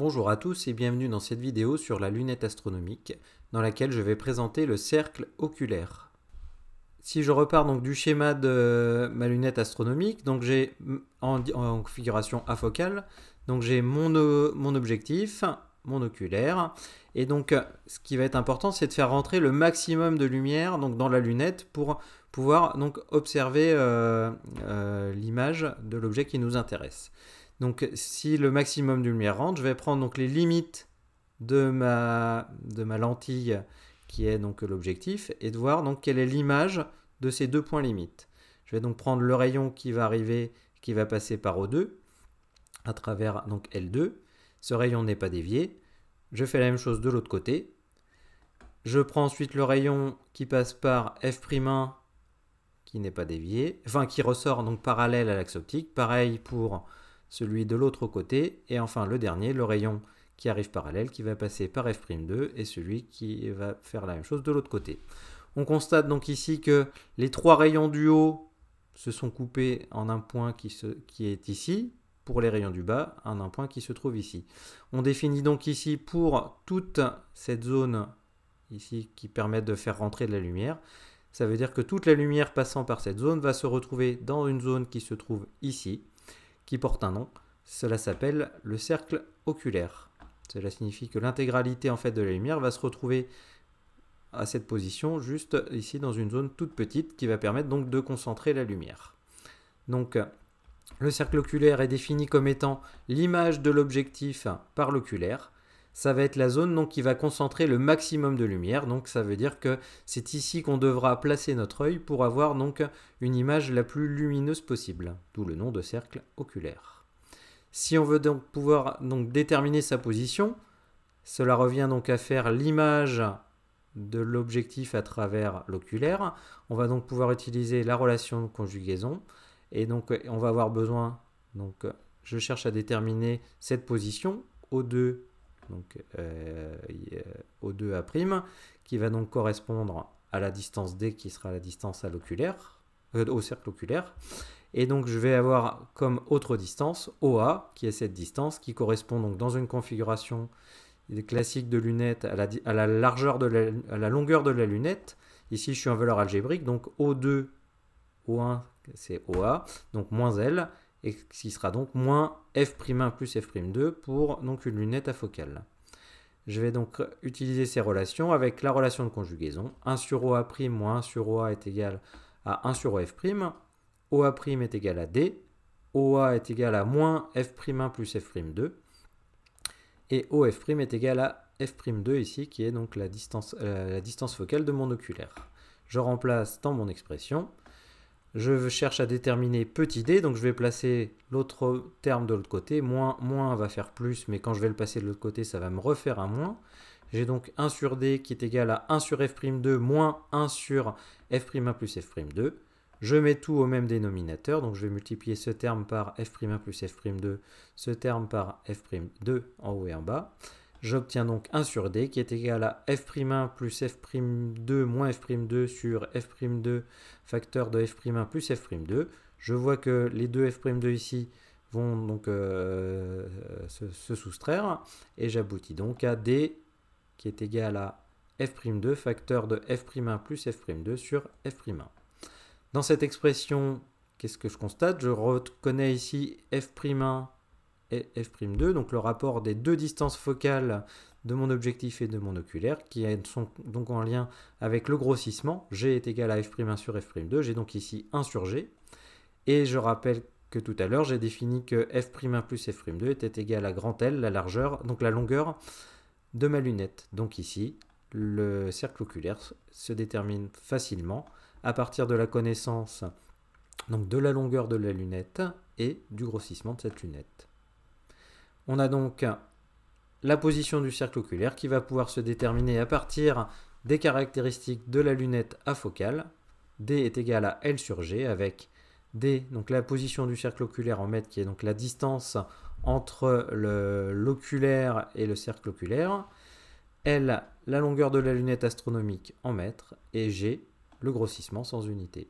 Bonjour à tous et bienvenue dans cette vidéo sur la lunette astronomique dans laquelle je vais présenter le cercle oculaire. Si je repars donc du schéma de ma lunette astronomique, donc j'ai en, configuration afocale, donc j'ai mon, objectif, mon oculaire, et donc ce qui va être important c'est de faire rentrer le maximum de lumière donc dans la lunette pour pouvoir donc observer euh, euh, l'image de l'objet qui nous intéresse. Donc si le maximum de lumière rentre, je vais prendre donc les limites de ma, lentille qui est donc l'objectif et de voir donc quelle est l'image de ces deux points limites. Je vais donc prendre le rayon qui va arriver, qui va passer par O2 à travers donc L2. Ce rayon n'est pas dévié. Je fais la même chose de l'autre côté. Je prends ensuite le rayon qui passe par F'1 qui n'est pas dévié, enfin qui ressort donc parallèle à l'axe optique. Pareil pour celui de l'autre côté, et enfin le dernier, le rayon qui arrive parallèle, qui va passer par F'2 et celui qui va faire la même chose de l'autre côté. On constate donc ici que les trois rayons du haut se sont coupés en un point qui, qui est ici, pour les rayons du bas, en un point qui se trouve ici. On définit donc ici pour toute cette zone ici qui permet de faire rentrer de la lumière, ça veut dire que toute la lumière passant par cette zone va se retrouver dans une zone qui se trouve ici, qui porte un nom. Cela s'appelle le cercle oculaire. Cela signifie que l'intégralité en fait de la lumière va se retrouver à cette position, juste ici dans une zone toute petite qui va permettre donc de concentrer la lumière. Donc le cercle oculaire est défini comme étant l'image de l'objectif par l'oculaire ça va être la zone donc, qui va concentrer le maximum de lumière. Donc ça veut dire que c'est ici qu'on devra placer notre œil pour avoir donc une image la plus lumineuse possible, d'où le nom de cercle oculaire. Si on veut donc pouvoir donc, déterminer sa position, cela revient donc à faire l'image de l'objectif à travers l'oculaire. On va donc pouvoir utiliser la relation de conjugaison et donc on va avoir besoin donc je cherche à déterminer cette position O2 donc euh, euh, O2 a qui va donc correspondre à la distance D qui sera la distance à l'oculaire, euh, au cercle oculaire. Et donc je vais avoir comme autre distance OA, qui est cette distance qui correspond donc dans une configuration classique de lunettes à la, largeur de à la longueur de la lunette. Ici je suis en valeur algébrique, donc O2, O1 c'est OA, donc moins L, et qui sera donc moins f'1 plus f'2 pour donc une lunette à focale. Je vais donc utiliser ces relations avec la relation de conjugaison. 1 sur OA' moins 1 sur OA est égal à 1 sur OF'. OA' est égal à D. OA est égal à moins F'1 plus F'2. Et OF' est égal à F'2 ici, qui est donc la distance, euh, la distance focale de mon oculaire. Je remplace dans mon expression je cherche à déterminer petit d, donc je vais placer l'autre terme de l'autre côté. Moins, moins va faire plus, mais quand je vais le passer de l'autre côté, ça va me refaire un moins. J'ai donc 1 sur d qui est égal à 1 sur f'2 moins 1 sur f'1 plus f'2. Je mets tout au même dénominateur, donc je vais multiplier ce terme par f'1 plus f'2, ce terme par f'2 en haut et en bas. J'obtiens donc 1 sur D qui est égal à f'1 plus f'2 moins f'2 sur f'2 facteur de f'1 plus f'2. Je vois que les deux f'2 ici vont donc euh, se, se, soustraire et j'aboutis donc à D qui est égal à f'2 facteur de f'1 plus f'2 sur f'1. Dans cette expression, qu'est-ce que je constate Je reconnais ici f'1 et f'2, donc le rapport des deux distances focales de mon objectif et de mon oculaire, qui sont donc en lien avec le grossissement. G est égal à f'1 sur f'2, j'ai donc ici 1 sur G. Et je rappelle que tout à l'heure, j'ai défini que f'1 plus f'2 était égal à grand L, la largeur, donc la longueur de ma lunette. Donc ici, le cercle oculaire se détermine facilement à partir de la connaissance donc de la longueur de la lunette et du grossissement de cette lunette. On a donc la position du cercle oculaire qui va pouvoir se déterminer à partir des caractéristiques de la lunette à focale. D est égal à L sur G avec D, donc la position du cercle oculaire en mètres, qui est donc la distance entre l'oculaire et le cercle oculaire. L, la longueur de la lunette astronomique en mètres. Et G, le grossissement sans unité.